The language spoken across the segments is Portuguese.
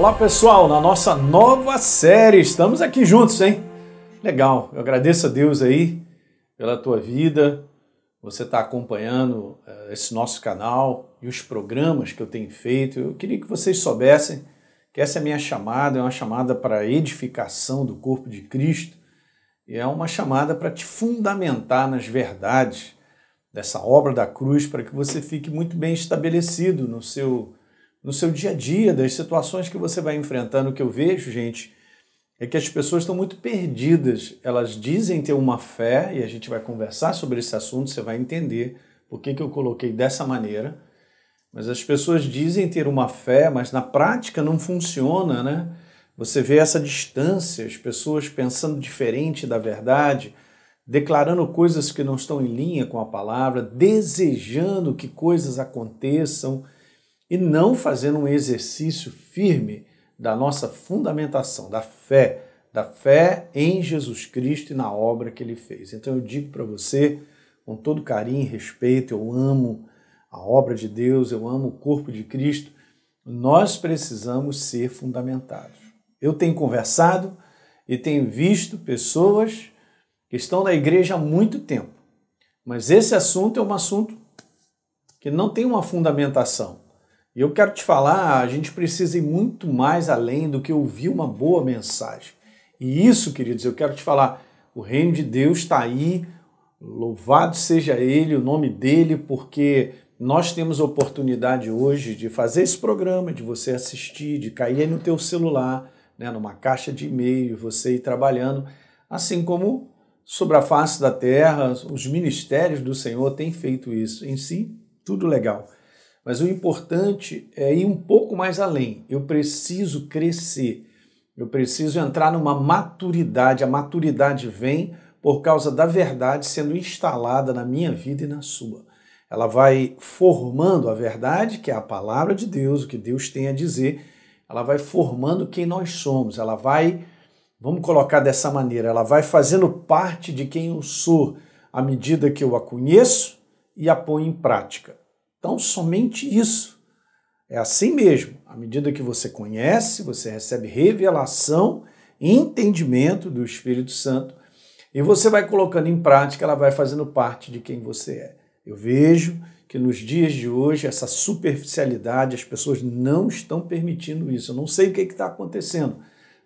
Olá pessoal, na nossa nova série, estamos aqui juntos, hein? Legal, eu agradeço a Deus aí pela tua vida, você está acompanhando uh, esse nosso canal e os programas que eu tenho feito. Eu queria que vocês soubessem que essa é a minha chamada, é uma chamada para edificação do corpo de Cristo e é uma chamada para te fundamentar nas verdades dessa obra da cruz para que você fique muito bem estabelecido no seu no seu dia a dia, das situações que você vai enfrentando. O que eu vejo, gente, é que as pessoas estão muito perdidas. Elas dizem ter uma fé, e a gente vai conversar sobre esse assunto, você vai entender por que, que eu coloquei dessa maneira. Mas as pessoas dizem ter uma fé, mas na prática não funciona, né? Você vê essa distância, as pessoas pensando diferente da verdade, declarando coisas que não estão em linha com a palavra, desejando que coisas aconteçam e não fazendo um exercício firme da nossa fundamentação, da fé, da fé em Jesus Cristo e na obra que ele fez. Então eu digo para você, com todo carinho e respeito, eu amo a obra de Deus, eu amo o corpo de Cristo, nós precisamos ser fundamentados. Eu tenho conversado e tenho visto pessoas que estão na igreja há muito tempo, mas esse assunto é um assunto que não tem uma fundamentação. E eu quero te falar, a gente precisa ir muito mais além do que ouvir uma boa mensagem. E isso, queridos, eu quero te falar, o reino de Deus está aí, louvado seja ele, o nome dele, porque nós temos a oportunidade hoje de fazer esse programa, de você assistir, de cair aí no teu celular, né, numa caixa de e-mail, você ir trabalhando, assim como sobre a face da terra, os ministérios do Senhor têm feito isso. Em si, tudo legal. Mas o importante é ir um pouco mais além. Eu preciso crescer. Eu preciso entrar numa maturidade. A maturidade vem por causa da verdade sendo instalada na minha vida e na sua. Ela vai formando a verdade, que é a palavra de Deus, o que Deus tem a dizer. Ela vai formando quem nós somos. Ela vai, vamos colocar dessa maneira, ela vai fazendo parte de quem eu sou à medida que eu a conheço e a ponho em prática. Então, somente isso. É assim mesmo. À medida que você conhece, você recebe revelação entendimento do Espírito Santo e você vai colocando em prática, ela vai fazendo parte de quem você é. Eu vejo que nos dias de hoje, essa superficialidade, as pessoas não estão permitindo isso. Eu não sei o que é está acontecendo.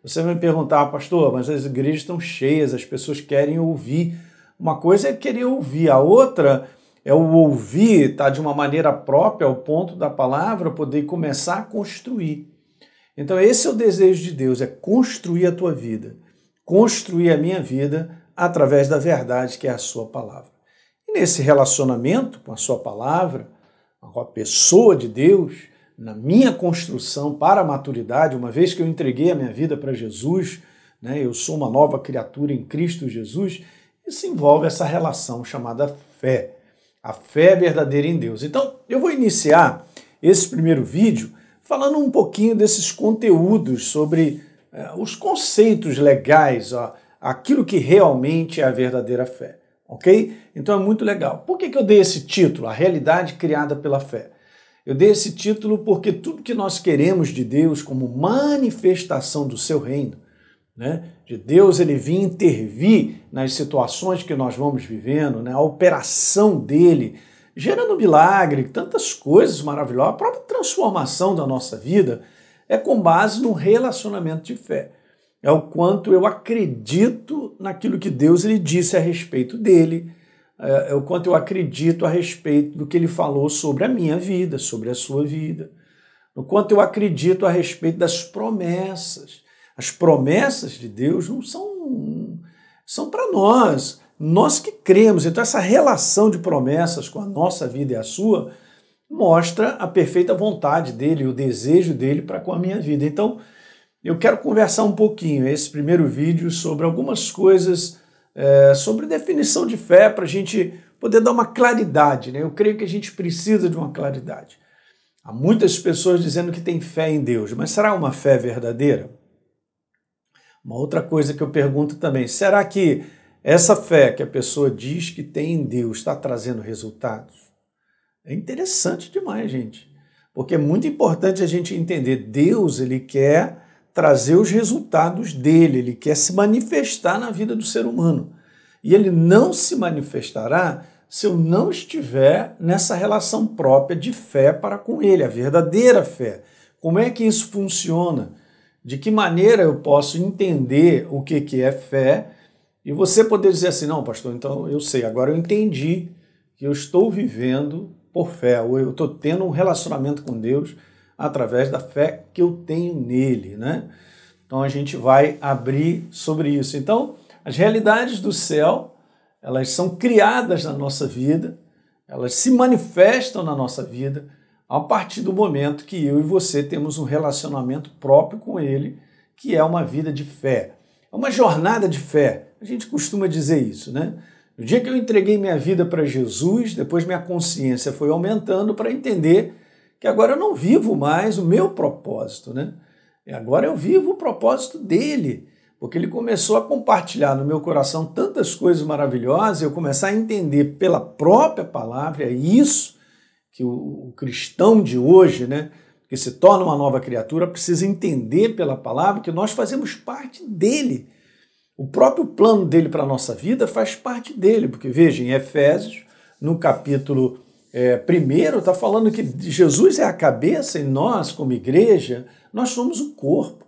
Você vai me perguntar, ah, pastor, mas as igrejas estão cheias, as pessoas querem ouvir. Uma coisa é querer ouvir, a outra é o ouvir tá, de uma maneira própria, ao ponto da palavra, poder começar a construir. Então, esse é o desejo de Deus: é construir a tua vida, construir a minha vida através da verdade que é a Sua palavra. E nesse relacionamento com a Sua palavra, com a pessoa de Deus, na minha construção para a maturidade, uma vez que eu entreguei a minha vida para Jesus, né, eu sou uma nova criatura em Cristo Jesus, isso envolve essa relação chamada fé a fé é verdadeira em Deus. Então, eu vou iniciar esse primeiro vídeo falando um pouquinho desses conteúdos sobre é, os conceitos legais, ó, aquilo que realmente é a verdadeira fé, ok? Então é muito legal. Por que, que eu dei esse título, A Realidade Criada pela Fé? Eu dei esse título porque tudo que nós queremos de Deus como manifestação do seu reino né? de Deus ele vir intervir nas situações que nós vamos vivendo, né? a operação dele, gerando milagre, tantas coisas maravilhosas, a própria transformação da nossa vida é com base no relacionamento de fé. É o quanto eu acredito naquilo que Deus ele disse a respeito dele, é, é o quanto eu acredito a respeito do que ele falou sobre a minha vida, sobre a sua vida, o quanto eu acredito a respeito das promessas. As promessas de Deus não são, são para nós, nós que cremos. Então, essa relação de promessas com a nossa vida e a sua mostra a perfeita vontade dele, o desejo dele para com a minha vida. Então, eu quero conversar um pouquinho esse primeiro vídeo sobre algumas coisas é, sobre definição de fé para a gente poder dar uma claridade. Né? Eu creio que a gente precisa de uma claridade. Há muitas pessoas dizendo que tem fé em Deus, mas será uma fé verdadeira? Uma outra coisa que eu pergunto também: será que essa fé que a pessoa diz que tem em Deus está trazendo resultados? É interessante demais, gente, porque é muito importante a gente entender: Deus ele quer trazer os resultados dele, ele quer se manifestar na vida do ser humano. E ele não se manifestará se eu não estiver nessa relação própria de fé para com ele, a verdadeira fé. Como é que isso funciona? De que maneira eu posso entender o que, que é fé e você poder dizer assim: não, pastor, então eu sei, agora eu entendi que eu estou vivendo por fé, ou eu estou tendo um relacionamento com Deus através da fé que eu tenho nele, né? Então a gente vai abrir sobre isso. Então, as realidades do céu, elas são criadas na nossa vida, elas se manifestam na nossa vida a partir do momento que eu e você temos um relacionamento próprio com Ele, que é uma vida de fé. É uma jornada de fé. A gente costuma dizer isso, né? No dia que eu entreguei minha vida para Jesus, depois minha consciência foi aumentando para entender que agora eu não vivo mais o meu propósito, né? E agora eu vivo o propósito dele, porque ele começou a compartilhar no meu coração tantas coisas maravilhosas, eu começar a entender pela própria palavra, é isso que o, o cristão de hoje, né, que se torna uma nova criatura, precisa entender pela palavra que nós fazemos parte dele. O próprio plano dele para a nossa vida faz parte dele, porque veja, em Efésios, no capítulo é, primeiro, está falando que Jesus é a cabeça e nós, como igreja, nós somos o corpo.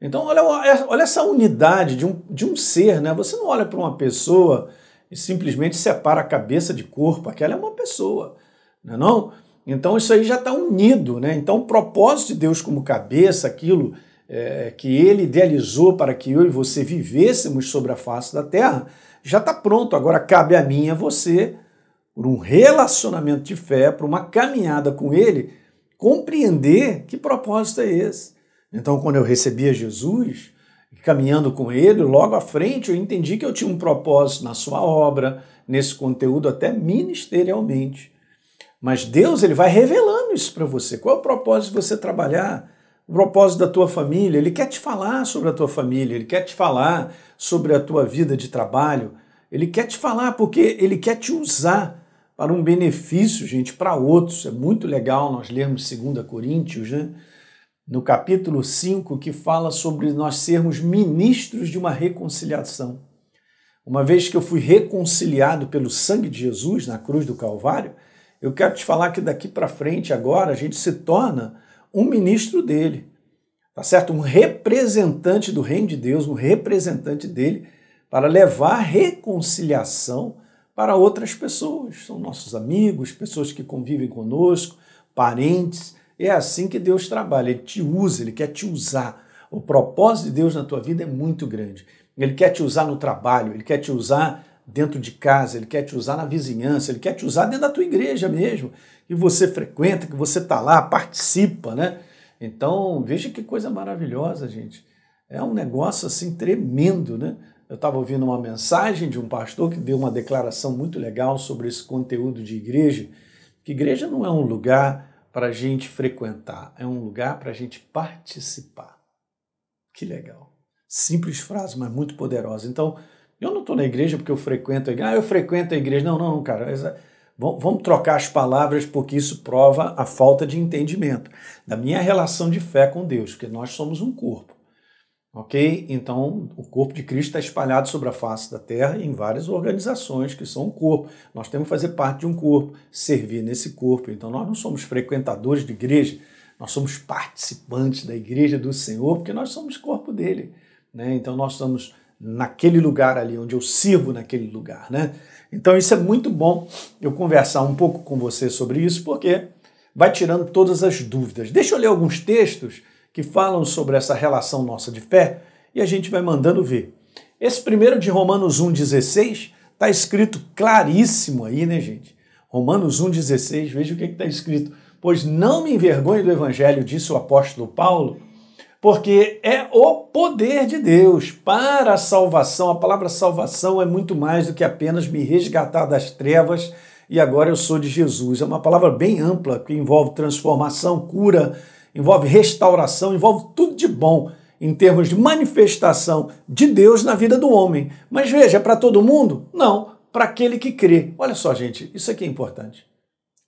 Então, olha, olha essa unidade de um, de um ser, né? Você não olha para uma pessoa e simplesmente separa a cabeça de corpo, aquela é uma pessoa não é não? Então isso aí já está unido, né? Então o propósito de Deus como cabeça, aquilo é, que ele idealizou para que eu e você vivêssemos sobre a face da terra, já está pronto. Agora cabe a mim e a você, por um relacionamento de fé, por uma caminhada com ele, compreender que propósito é esse. Então, quando eu recebia Jesus, caminhando com ele, logo à frente eu entendi que eu tinha um propósito na sua obra, nesse conteúdo, até ministerialmente. Mas Deus ele vai revelando isso para você. Qual é o propósito de você trabalhar? O propósito da tua família? Ele quer te falar sobre a tua família, ele quer te falar sobre a tua vida de trabalho. Ele quer te falar porque ele quer te usar para um benefício, gente, para outros. É muito legal nós lermos 2 Coríntios, né? no capítulo 5, que fala sobre nós sermos ministros de uma reconciliação. Uma vez que eu fui reconciliado pelo sangue de Jesus na cruz do Calvário, eu quero te falar que daqui para frente, agora, a gente se torna um ministro dele, tá certo? Um representante do reino de Deus, um representante dele, para levar reconciliação para outras pessoas. São nossos amigos, pessoas que convivem conosco, parentes. É assim que Deus trabalha. Ele te usa, ele quer te usar. O propósito de Deus na tua vida é muito grande. Ele quer te usar no trabalho, ele quer te usar dentro de casa, ele quer te usar na vizinhança, ele quer te usar dentro da tua igreja mesmo, que você frequenta, que você está lá, participa, né? Então, veja que coisa maravilhosa, gente. É um negócio assim tremendo, né? Eu estava ouvindo uma mensagem de um pastor que deu uma declaração muito legal sobre esse conteúdo de igreja, que igreja não é um lugar para a gente frequentar, é um lugar para a gente participar. Que legal. Simples frase, mas muito poderosa. Então, eu não estou na igreja porque eu frequento a igreja. Ah, eu frequento a igreja. Não, não, não, cara. Ah, vamos trocar as palavras porque isso prova a falta de entendimento da minha relação de fé com Deus, porque nós somos um corpo. Ok? Então, o corpo de Cristo está espalhado sobre a face da terra em várias organizações que são um corpo. Nós temos que fazer parte de um corpo, servir nesse corpo. Então, nós não somos frequentadores de igreja, nós somos participantes da igreja do Senhor, porque nós somos corpo dele. Né? Então, nós somos naquele lugar ali, onde eu sirvo naquele lugar, né? Então isso é muito bom eu conversar um pouco com você sobre isso, porque vai tirando todas as dúvidas. Deixa eu ler alguns textos que falam sobre essa relação nossa de fé e a gente vai mandando ver. Esse primeiro de Romanos 1,16 está escrito claríssimo aí, né, gente? Romanos 1,16, veja o que está escrito. Pois não me envergonhe do evangelho, disse o apóstolo Paulo, porque é o poder de Deus para a salvação. A palavra salvação é muito mais do que apenas me resgatar das trevas e agora eu sou de Jesus. É uma palavra bem ampla que envolve transformação, cura, envolve restauração, envolve tudo de bom em termos de manifestação de Deus na vida do homem. Mas veja, é para todo mundo? Não, para aquele que crê. Olha só, gente, isso aqui é importante.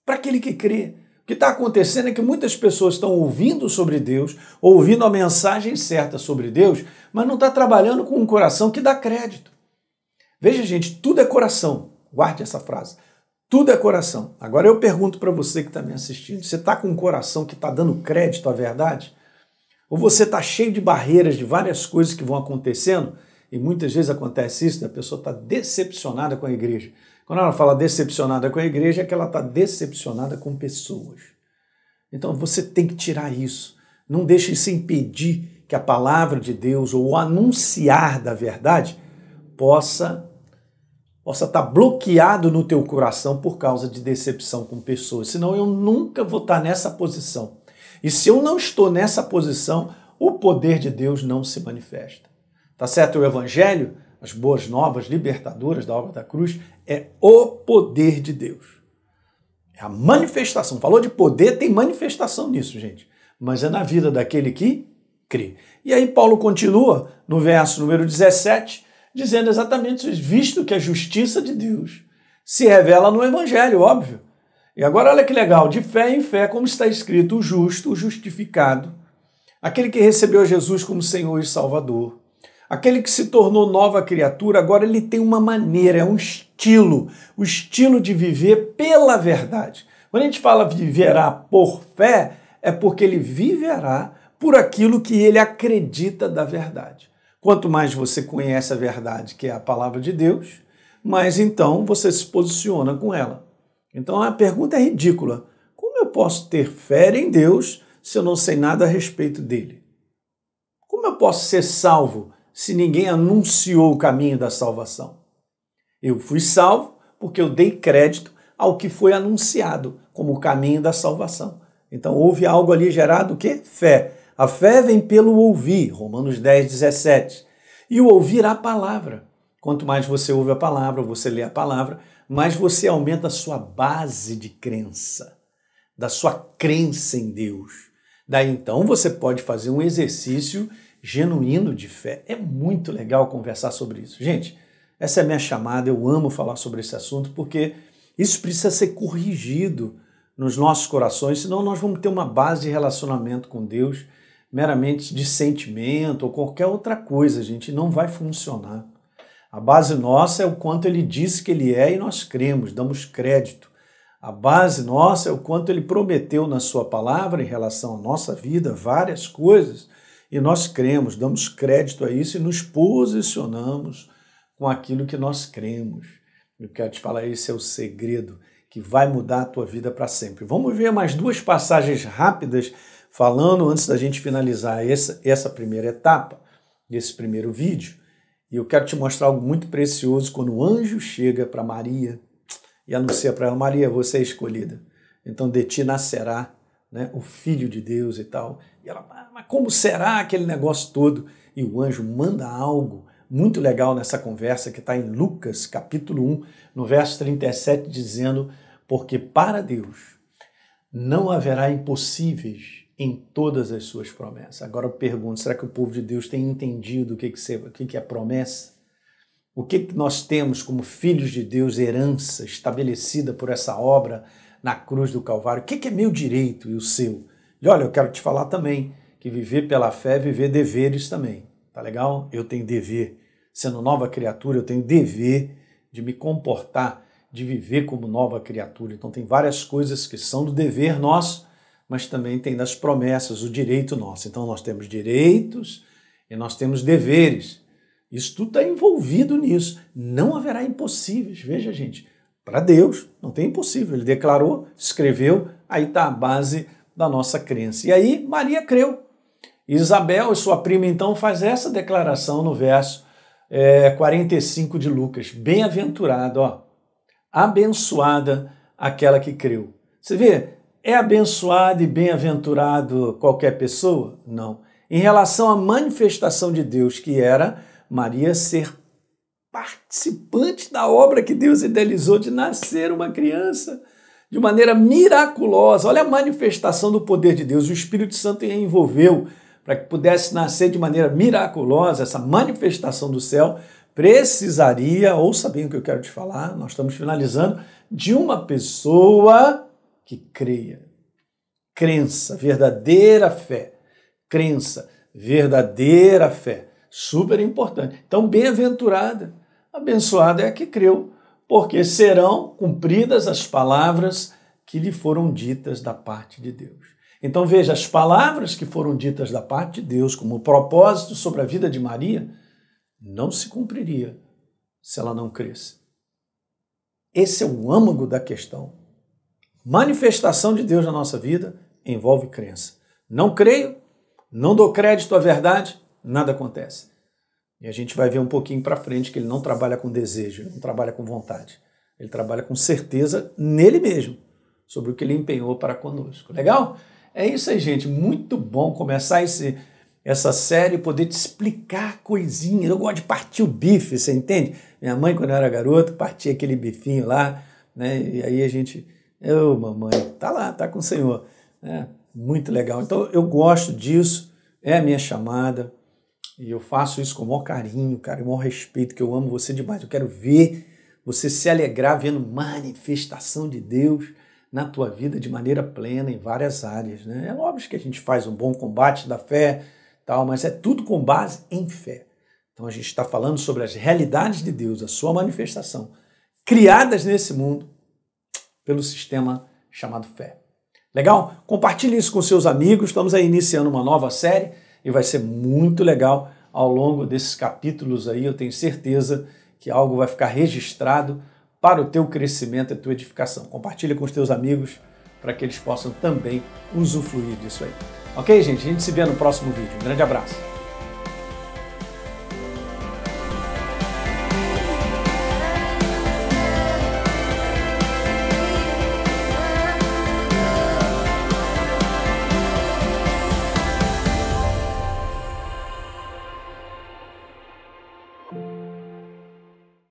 Para aquele que crê. O que está acontecendo é que muitas pessoas estão ouvindo sobre Deus, ouvindo a mensagem certa sobre Deus, mas não está trabalhando com um coração que dá crédito. Veja, gente, tudo é coração. Guarde essa frase. Tudo é coração. Agora eu pergunto para você que está me assistindo: você está com um coração que está dando crédito à verdade? Ou você está cheio de barreiras de várias coisas que vão acontecendo? E muitas vezes acontece isso, né? a pessoa está decepcionada com a igreja quando ela fala decepcionada com a igreja, é que ela está decepcionada com pessoas. Então você tem que tirar isso. Não deixe isso impedir que a palavra de Deus ou o anunciar da verdade possa possa estar tá bloqueado no teu coração por causa de decepção com pessoas. Senão eu nunca vou estar tá nessa posição. E se eu não estou nessa posição, o poder de Deus não se manifesta. Tá certo? O evangelho as boas novas libertadoras da obra da cruz, é o poder de Deus. É a manifestação. Falou de poder, tem manifestação nisso, gente. Mas é na vida daquele que crê. E aí Paulo continua no verso número 17, dizendo exatamente isso, visto que a justiça de Deus se revela no evangelho, óbvio. E agora olha que legal, de fé em fé, como está escrito, o justo, o justificado, aquele que recebeu Jesus como Senhor e Salvador Aquele que se tornou nova criatura, agora ele tem uma maneira, é um estilo, o estilo de viver pela verdade. Quando a gente fala viverá por fé, é porque ele viverá por aquilo que ele acredita da verdade. Quanto mais você conhece a verdade, que é a palavra de Deus, mais então você se posiciona com ela. Então a pergunta é ridícula. Como eu posso ter fé em Deus se eu não sei nada a respeito dele? Como eu posso ser salvo se ninguém anunciou o caminho da salvação? Eu fui salvo porque eu dei crédito ao que foi anunciado como o caminho da salvação. Então houve algo ali gerado o quê? Fé. A fé vem pelo ouvir, Romanos 10, 17. E o ouvir a palavra. Quanto mais você ouve a palavra, você lê a palavra, mais você aumenta a sua base de crença, da sua crença em Deus. Daí então você pode fazer um exercício genuíno de fé. É muito legal conversar sobre isso. Gente, essa é a minha chamada, eu amo falar sobre esse assunto porque isso precisa ser corrigido nos nossos corações, senão nós vamos ter uma base de relacionamento com Deus meramente de sentimento ou qualquer outra coisa, gente, não vai funcionar. A base nossa é o quanto ele disse que ele é e nós cremos, damos crédito. A base nossa é o quanto ele prometeu na sua palavra em relação à nossa vida, várias coisas, e nós cremos, damos crédito a isso e nos posicionamos com aquilo que nós cremos. Eu quero te falar, esse é o segredo que vai mudar a tua vida para sempre. Vamos ver mais duas passagens rápidas falando antes da gente finalizar essa, essa primeira etapa, desse primeiro vídeo. E eu quero te mostrar algo muito precioso quando o anjo chega para Maria e anuncia para ela: Maria, você é escolhida. Então de ti nascerá né, o Filho de Deus e tal. E ela, ah, mas como será aquele negócio todo? E o anjo manda algo muito legal nessa conversa que está em Lucas capítulo 1, no verso 37, dizendo: Porque para Deus não haverá impossíveis em todas as suas promessas. Agora eu pergunto: será que o povo de Deus tem entendido o que, que, é promessa? O que, que nós temos como filhos de Deus, herança estabelecida por essa obra na cruz do Calvário. O que, que é meu direito e o seu? E olha, eu quero te falar também que viver pela fé é viver deveres também. Tá legal? Eu tenho dever. Sendo nova criatura, eu tenho dever de me comportar, de viver como nova criatura. Então, tem várias coisas que são do dever nosso, mas também tem das promessas, o direito nosso. Então, nós temos direitos e nós temos deveres. Isso tudo está envolvido nisso. Não haverá impossíveis. Veja, gente, para Deus, não tem impossível. Ele declarou, escreveu, aí está a base da nossa crença. E aí Maria creu. Isabel, sua prima, então, faz essa declaração no verso é, 45 de Lucas. Bem-aventurada, ó. Abençoada aquela que creu. Você vê, é abençoado e bem-aventurado qualquer pessoa? Não. Em relação à manifestação de Deus, que era Maria ser participante da obra que Deus idealizou de nascer uma criança de maneira miraculosa. Olha a manifestação do poder de Deus. O Espírito Santo envolveu para que pudesse nascer de maneira miraculosa essa manifestação do céu. Precisaria, ou sabem o que eu quero te falar, nós estamos finalizando, de uma pessoa que creia. Crença, verdadeira fé. Crença, verdadeira fé. Super importante. Então, bem-aventurada abençoada é a que creu, porque serão cumpridas as palavras que lhe foram ditas da parte de Deus. Então veja, as palavras que foram ditas da parte de Deus como propósito sobre a vida de Maria não se cumpriria se ela não cresce. Esse é o âmago da questão. Manifestação de Deus na nossa vida envolve crença. Não creio, não dou crédito à verdade, nada acontece. E a gente vai ver um pouquinho para frente que ele não trabalha com desejo, ele não trabalha com vontade. Ele trabalha com certeza nele mesmo, sobre o que ele empenhou para conosco. Legal? É isso aí, gente. Muito bom começar esse, essa série e poder te explicar coisinhas. Eu gosto de partir o bife, você entende? Minha mãe, quando eu era garoto, partia aquele bifinho lá, né? E aí a gente, ô mamãe, tá lá, tá com o senhor. É, muito legal. Então eu gosto disso, é a minha chamada e eu faço isso com o maior carinho, cara, o maior respeito, que eu amo você demais. Eu quero ver você se alegrar vendo manifestação de Deus na tua vida de maneira plena em várias áreas. Né? É óbvio que a gente faz um bom combate da fé, tal, mas é tudo com base em fé. Então a gente está falando sobre as realidades de Deus, a sua manifestação, criadas nesse mundo pelo sistema chamado fé. Legal? Compartilhe isso com seus amigos. Estamos aí iniciando uma nova série e vai ser muito legal ao longo desses capítulos aí. Eu tenho certeza que algo vai ficar registrado para o teu crescimento e tua edificação. Compartilha com os teus amigos para que eles possam também usufruir disso aí. Ok, gente? A gente se vê no próximo vídeo. Um grande abraço.